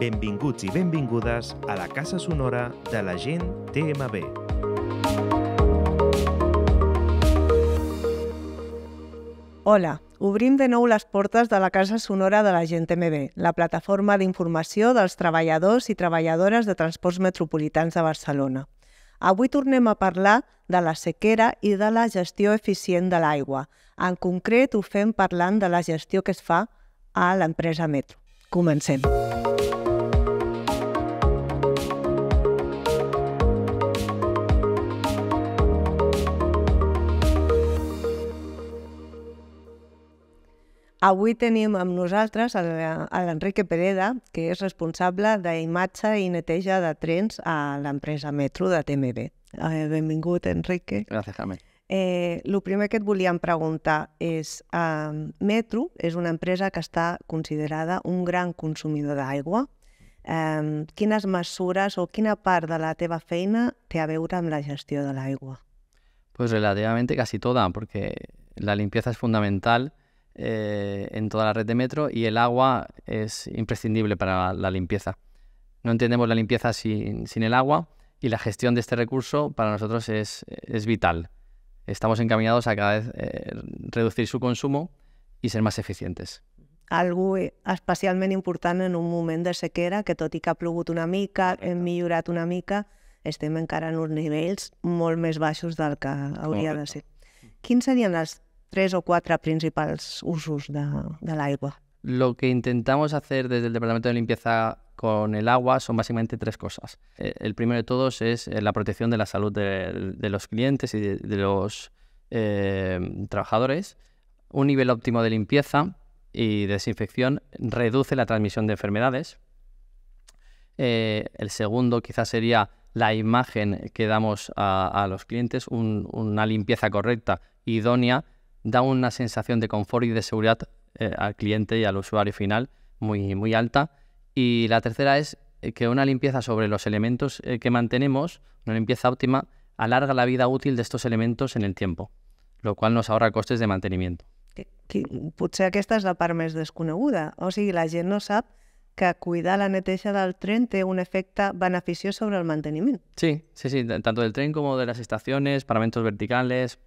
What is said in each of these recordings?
Benvinguts i benvingudes a la Casa Sonora de la gent TMB. Hola, obrim de nou les portes de la Casa Sonora de la Gent TMB, la plataforma d'informació dels treballadors i treballadores de transports metropolitans de Barcelona. Avui tornem a parlar de la sequera i de la gestió eficient de l'aigua. En concret, ho fem parlant de la gestió que es fa a l'empresa Metro. Comencem. Comencem. Avui tenim amb nosaltres l'Enrique Pereda, que és responsable d'imatge i neteja de trens a l'empresa Metro de TMB. Eh, benvingut, Enrique. Gràcies, Carmen. Eh, el primer que et volíem preguntar és, eh, Metro és una empresa que està considerada un gran consumidor d'aigua. Eh, quines mesures o quina part de la teva feina té a veure amb la gestió de l'aigua? Pues relativamente casi toda, porque la limpieza es fundamental Eh, en toda la red de metro y el agua es imprescindible para la limpieza. No entendemos la limpieza sin, el agua y la gestión de este recurso para nosotros es, es vital. Estamos encaminados a cada vez eh, reducir su consumo y ser más eficientes. algo especialmente importante en un momento de sequera, que tot i que ha plogut una mica, hem millorat una mica, estem encara en uns nivells molt més baixos del que hauria de ser. Quins serien tres o cuatro principales usos de, agua. agua? Lo que intentamos hacer desde el Departamento de Limpieza con el agua son básicamente tres cosas. Eh, el primero de todos es eh, la protección de la salud de, los clientes y de, los eh, trabajadores. Un nivel óptimo de limpieza y desinfección reduce la transmisión de enfermedades. el segundo quizás sería la imagen que damos a, los clientes, una limpieza correcta, idónea, da una sensación de confort y de seguridad eh, al cliente y al usuario final muy, muy alta. Y la tercera es eh, que una limpieza sobre los elementos eh, que mantenemos, una limpieza óptima, alarga la vida útil de estos elementos en el tiempo, lo cual nos ahorra costes de mantenimiento. que esta es la parte más desconeguda. O sigui, la gent no sap que cuidar la neteja del tren tiene un efecto beneficioso sobre el mantenimiento. Sí, sí, sí, tanto del tren como de las estaciones, paramentos verticales,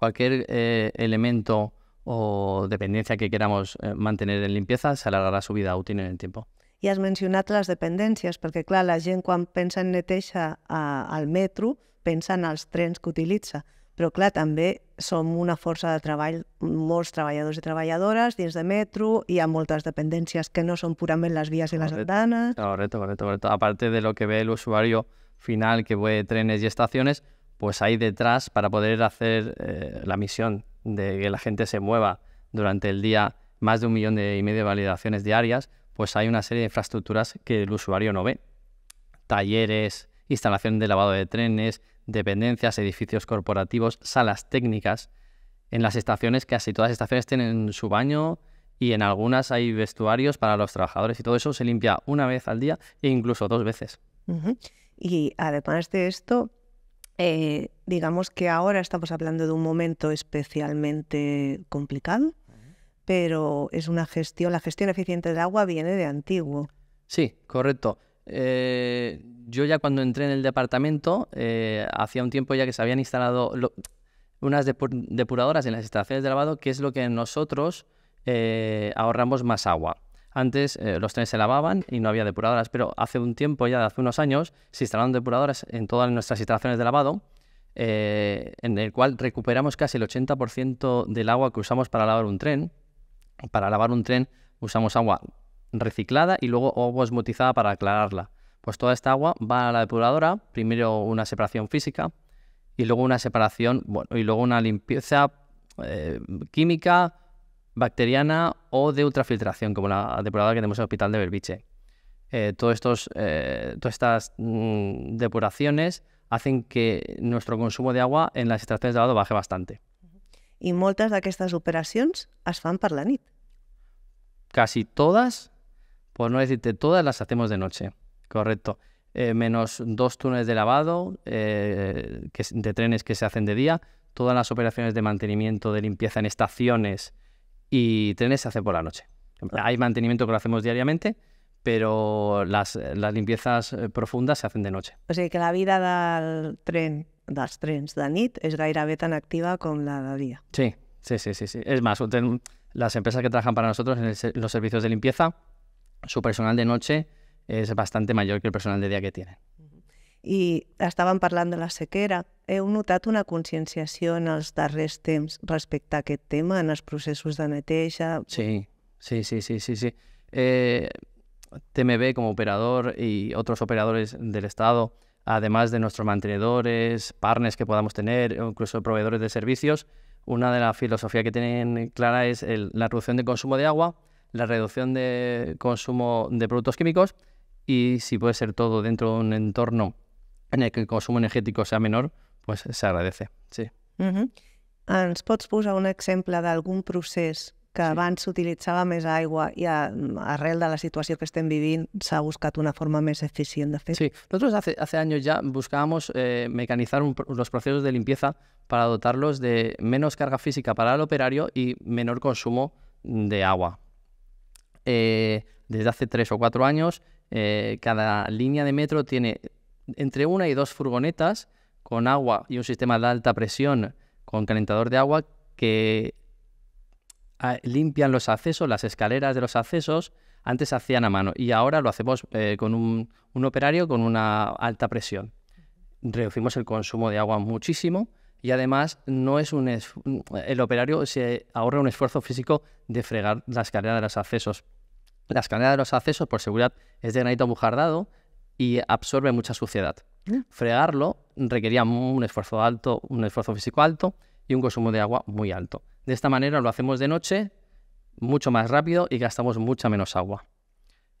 cualquier eh, elemento o dependencia que queramos eh, mantener en limpieza se alargará su vida útil en el tiempo. Y has mencionado las dependencias, porque claro, la gente quan pensa en neteja al metro pensa en los trenes que utiliza. Pero claro, también som una fuerza de trabajo, molts trabajadores y trabajadoras dins de metro, y hay muchas dependencias que no son puramente las vías y las ventanas. Correcto, correcto, correcto. Aparte de lo que ve el usuario final que ve trenes y estaciones, pues hay detrás para poder hacer eh, la misión de que la gente se mueva durante el día más de un millón y medio de validaciones diarias, pues hay una serie de infraestructuras que el usuario no ve. Talleres, instalación de lavado de trenes, dependencias, edificios corporativos, salas técnicas, en las estaciones, casi todas las estaciones tienen su baño y en algunas hay vestuarios para los trabajadores y todo eso se limpia una vez al día e incluso dos veces. Y además de esto, eh, digamos que ahora estamos hablando de un momento especialmente complicado, pero es una gestión, la gestión eficiente del agua viene de antiguo. Sí, correcto. Eh, yo ya cuando entré en el departamento, eh, hacía un tiempo ya que se habían instalado unas depuradoras en las estaciones de lavado, que es lo que nosotros ahorramos más agua. Antes eh, los trenes se lavaban y no había depuradoras, pero hace un tiempo, ya hace unos años, se instalaron depuradoras en todas nuestras instalaciones de lavado, eh, en el cual recuperamos casi el 80% del agua que usamos para lavar un tren. Para lavar un tren usamos agua reciclada y luego agua osmotizada para aclararla. Pues toda esta agua va a la depuradora, primero una separación física y luego una separación, y luego una limpieza eh, química bacteriana o de ultrafiltración, como la depuradora que tenemos en el hospital de Berbiche. Eh, todos estos, eh, todas estas mm, depuraciones hacen que nuestro consumo de agua en las extracciones de lavado baje bastante. ¿Y de estas operaciones operaciones fan para la nit. Casi todas, por no decirte todas, las hacemos de noche. Correcto. Eh, menos dos túneles de lavado de trenes que se hacen de día. Todas las operaciones de mantenimiento, de limpieza en estaciones, y trenes se hace por la noche. Hay mantenimiento que lo hacemos diariamente, pero las, las limpiezas eh, profundas se hacen de noche. O sea, que la vida del tren, los trenes de nit es gairebé tan activa como la de día. Sí, sí, sí, sí. Es más, las empresas que trabajan para nosotros en los servicios de limpieza, su personal de noche es bastante mayor que el personal de día que tienen. Y estaban parlant de la sequera. Heu notat una concienciación en els darrers temps respecto a qué tema, en els processos de neteja? Sí, sí, sí, sí, sí. sí. Eh, TMB como operador y otros operadores del Estado, además de nuestros mantenedores, partners que podamos tener, incluso proveedores de servicios, una de las filosofías que tienen clara es la reducción del consumo de agua, la reducción de consumo de productos químicos y si puede ser todo dentro de un entorno en el que el consumo energético sea menor, pues se agradece, sí. Uh -huh. Ens pots posar un exemple que antes utilizaba s'utilitzava més y i a, arrel de la situación que viviendo se ha buscado una forma más eficiente Sí, nosotros hace, años ya buscábamos eh, mecanizar los procesos de limpieza para dotarlos de menos carga física para el operario y menor consumo de agua. Eh, desde hace tres o cuatro años, eh, cada línea de metro tiene entre una y dos furgonetas con agua y un sistema de alta presión con calentador de agua que ah, limpian los accesos, las escaleras de los accesos, antes hacían a mano y ahora lo hacemos eh, con un, operario con una alta presión. Reducimos el consumo de agua muchísimo y además no es un el operario se ahorra un esfuerzo físico de fregar la escalera de los accesos. La escalera de los accesos, por seguridad, es de granito abujardado y absorbe mucha suciedad. Fregarlo requería un esfuerzo alto, un esfuerzo físico alto y un consumo de agua muy alto. De esta manera lo hacemos de noche, mucho más rápido y gastamos mucha menos agua.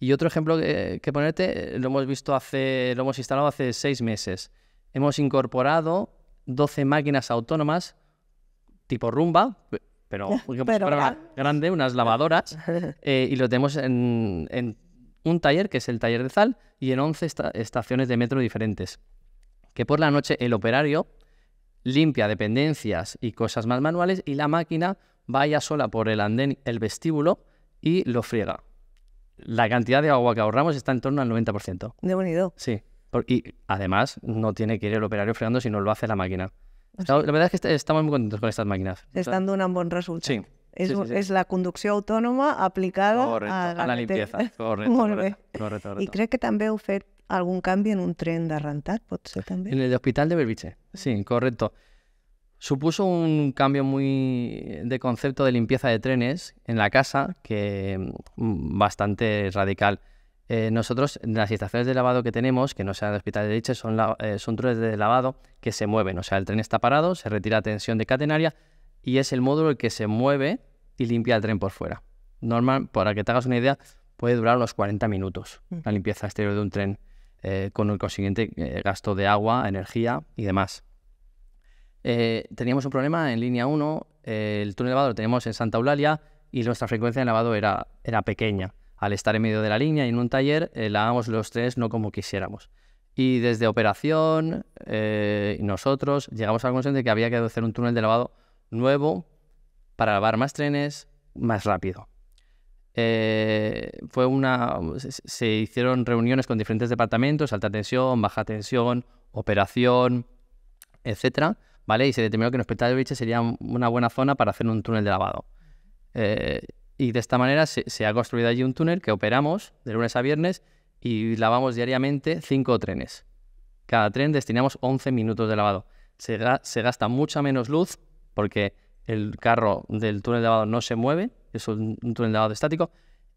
Y otro ejemplo que, ponerte, eh, lo hemos visto hace, lo hemos instalado hace seis meses. Hemos incorporado 12 máquinas autónomas tipo rumba, pero, grande, unas lavadoras, eh, y lo tenemos en, en un taller que es el taller de sal y en 11 estaciones de metro diferentes. Que por la noche el operario limpia dependencias y cosas más manuales y la máquina vaya sola por el andén, el vestíbulo y lo friega. La cantidad de agua que ahorramos está en torno al 90%. De bonito. Sí. Y además no tiene que ir el operario fregando, sino lo hace la máquina. Ah, la verdad es que estamos muy contentos con estas máquinas. Están dando un buen resultado. Sí es la conducción autónoma aplicada a, la limpieza. y Molt que también heu algún cambio en un tren de rentat, En el hospital de Berbiche sí, correcto. Supuso un cambio muy de concepto de limpieza de trenes en la casa, que mm, bastante radical. Nosotros, eh, nosotros, las estaciones de lavado que tenemos, que no sean de hospital de Berbiche eh, son, trenes de lavado que se mueven. O sea, el tren está parado, se retira tensión de catenaria y es el módulo el que se mueve y limpia el tren por fuera. Normal, para que te hagas una idea, puede durar los 40 minutos mm. la limpieza exterior de un tren eh, con el consiguiente eh, gasto de agua, energía y demás. Eh, teníamos un problema en línea 1, el túnel de lavado lo teníamos en Santa Eulalia y nuestra frecuencia de lavado era, era pequeña. Al estar en medio de la línea y en un taller, lavábamos los tres no como quisiéramos. Y desde operación, nosotros llegamos al consenso de que había que hacer un túnel de lavado nuevo para lavar más trenes más rápido. Eh, fue una, se hicieron reuniones con diferentes departamentos, alta tensión, baja tensión, operación, etc. ¿vale? Y se determinó que en Hospital de sería una buena zona para hacer un túnel de lavado. Eh, y de esta manera se, ha construido allí un túnel que operamos de lunes a viernes y lavamos diariamente cinco trenes. Cada tren destinamos 11 minutos de lavado. se gasta mucha menos luz porque el carro del túnel de lavado no se mueve, es un, túnel de lavado estático,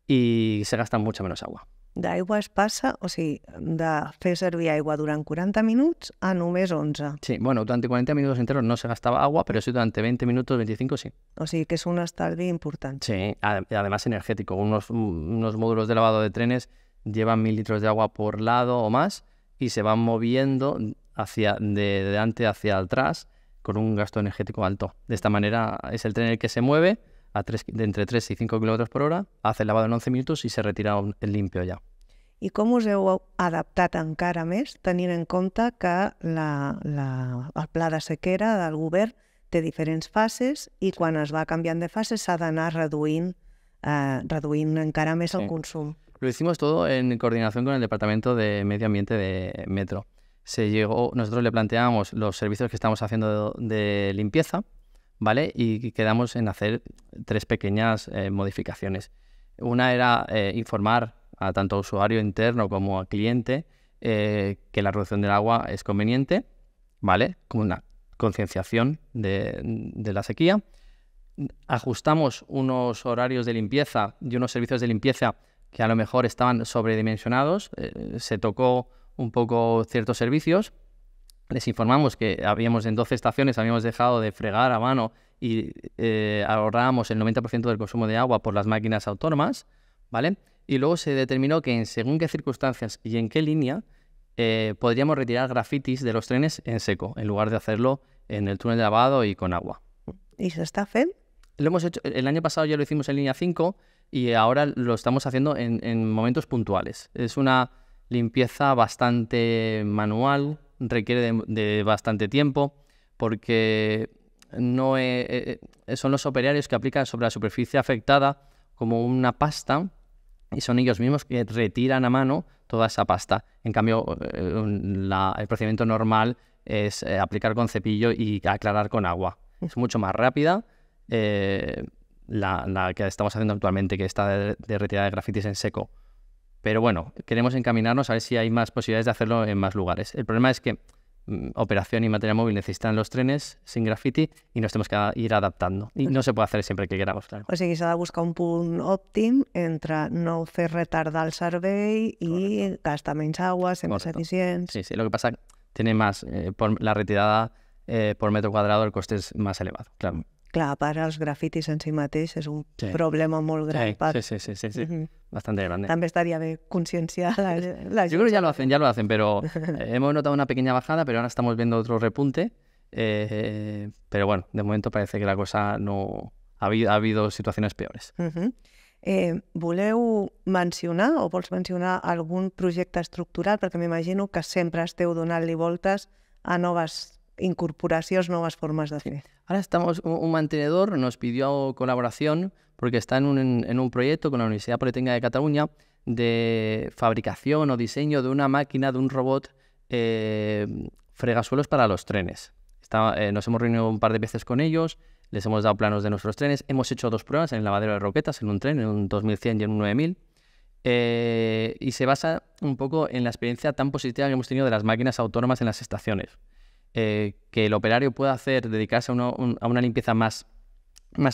y se gasta mucha agua. agua. agua es pasa, o si de fer servir agua durante 40 minutos a només 11. Sí, bueno, durante 40 minutos enteros no se gastaba agua, pero sí durante 20 minutos, 25 sí. O sí, que es una estalvi importante. Sí, además energético. Unos, unos módulos de lavado de trenes llevan mil litros de agua por lado o más y se van moviendo hacia, de delante hacia atrás con un gasto energético alto. De esta manera es el tren el que se mueve a de entre 3 y 5 kilómetros por hora, hace el lavado en 11 minutos y se retira el limpio ya. ¿Y com us heu adaptat encara més, teniendo en cuenta que la, la, el pla de sequera del govern fases y cuando es va cambiando de fase se d'anar reduint, eh, reduint encara més el sí. consum. Lo hicimos todo en coordinación con el Departamento de Medio Ambiente de Metro llegó, nosotros le planteamos los servicios que estamos haciendo de, limpieza, ¿vale? Y quedamos en hacer tres pequeñas eh, modificaciones. Una era eh, informar a tanto usuario interno como a cliente eh, que la reducción del agua es conveniente, ¿vale? Como una concienciación de, la sequía. Ajustamos unos horarios de limpieza y unos servicios de limpieza que a lo mejor estaban sobredimensionados. se tocó un poco ciertos servicios. Les informamos que habíamos en 12 estaciones, habíamos dejado de fregar a mano y eh, ahorrábamos el 90% del consumo de agua por las máquinas autónomas, ¿vale? Y luego se determinó que en según qué circunstancias y en qué línea eh, podríamos retirar grafitis de los trenes en seco, en lugar de hacerlo en el túnel de lavado y con agua. ¿Y se está fe Lo hemos hecho, el año pasado ya lo hicimos en línea 5 y ahora lo estamos haciendo en, en momentos puntuales. Es una limpieza bastante manual, requiere de, bastante tiempo, porque no son los operarios que aplican sobre la superficie afectada como una pasta y son ellos mismos que retiran a mano toda esa pasta. En cambio, eh, el procedimiento normal es eh, aplicar con cepillo y aclarar con agua. Es mucho más rápida eh, la, que estamos haciendo actualmente, que está de retirada de grafitis en seco. Pero bueno, queremos encaminarnos a ver si hay más posibilidades de hacerlo en más lugares. El problema es que mm, operación y materia móvil necesitan los trenes sin graffiti y nos tenemos que ir adaptando. Y no se puede hacer siempre que queramos, claro. O que pues s'ha de buscar un punto óptimo entre no hacer retardar el survey y gastar menos agua, ser més Sí, sí, lo que pasa tiene más, eh, por la retirada eh, por metro cuadrado el coste es más elevado, claro. Claro, los los grafitis en si mateix es un problema muy grande. Sí, sí, sí, sí, bastante grande. También estaría bien concienciar Yo creo que ya lo hacen, ya lo hacen, pero eh, hemos notado una pequeña bajada, pero ahora estamos viendo otro repunte. Eh, pero bueno, de momento parece que la cosa no... Ha habido, ha habido situaciones peores. Eh, voleu mencionar o vols mencionar algún proyecto estructural? Porque me imagino que siempre esteu donant-li voltes a nuevas incorporación nuevas formas de hacer. Ahora estamos, un mantenedor nos pidió colaboración porque está en un, en un proyecto con la Universidad Politécnica de Cataluña de fabricación o diseño de una máquina, de un robot eh, fregasuelos para los trenes. Eh, nos hemos reunido un par de veces con ellos, les hemos dado planos de nuestros trenes, hemos hecho dos pruebas en el lavadero de roquetas, en un tren, en un 2100 y en un 9000, eh, y se basa un poco en la experiencia tan positiva que hemos tenido de las máquinas autónomas en las estaciones. Eh, que el operario pueda hacer, dedicarse a, una limpieza más,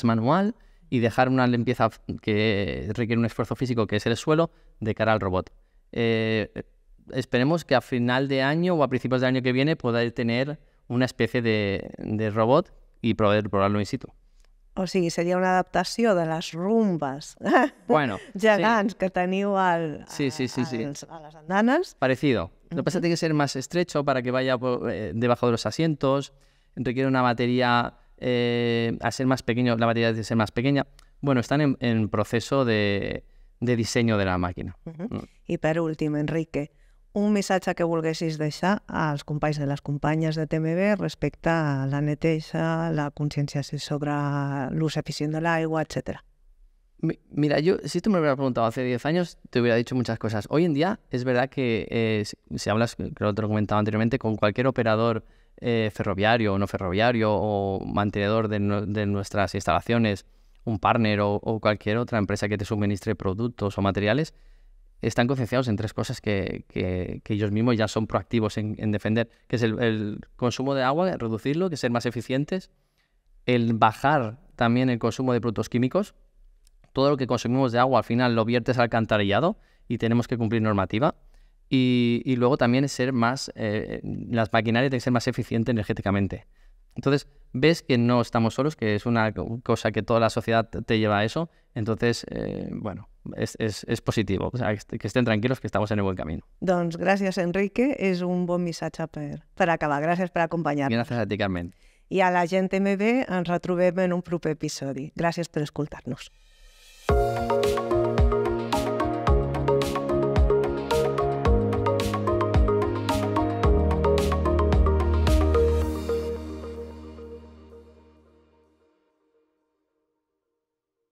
manual y dejar una limpieza que requiere un esfuerzo físico, que es el suelo, de cara al robot. Eh, esperemos que a final de año o a principios del año que viene pueda tener una especie de, de robot y poder probarlo in situ. O sí, sería una adaptación de las rumbas bueno, que teniu igual a, las andanas. Parecido. Lo que pasa es que tiene que ser más estrecho para que vaya eh, debajo de los asientos. Requiere una batería eh, a ser más pequeño, la batería que ser más pequeña. Bueno, están en, proceso de, diseño de la máquina. Mm. Y por último, Enrique, un missatge que volguessis a los companys de las compañías de TMB respecto a la neteja, la conciencia sobre l'ús eficient de agua, etc. Mira, yo si tú me hubieras preguntado hace 10 años, te hubiera dicho muchas cosas. Hoy en día es verdad que eh, si hablas, creo que te lo comentaba anteriormente, con cualquier operador eh, ferroviario o no ferroviario o mantenedor de, nuestras instalaciones, un partner o, o cualquier otra empresa que te suministre productos o materiales, están concienciados en tres cosas que, ellos mismos ya son proactivos en, defender, que es el, consumo de agua, reducirlo, que ser más eficientes, el bajar también el consumo de productos químicos. Todo lo que consumimos de agua al final lo viertes al alcantarillado y tenemos que cumplir normativa. Y, luego también ser más, eh, las maquinarias tienen que ser más eficientes energéticamente. Entonces, ves que no estamos solos, que es una cosa que toda la sociedad te lleva a eso. Entonces, eh, bueno, es, és, és positiu. o que estem tranquils, que estamos en el bon camí. Doncs gràcies, Enrique. És un bon missatge per, per acabar. Gràcies per acompanyar-nos. Gràcies a ti, Carmen. I a la gent MB ens retrobem en un proper episodi. Gràcies per escoltar-nos.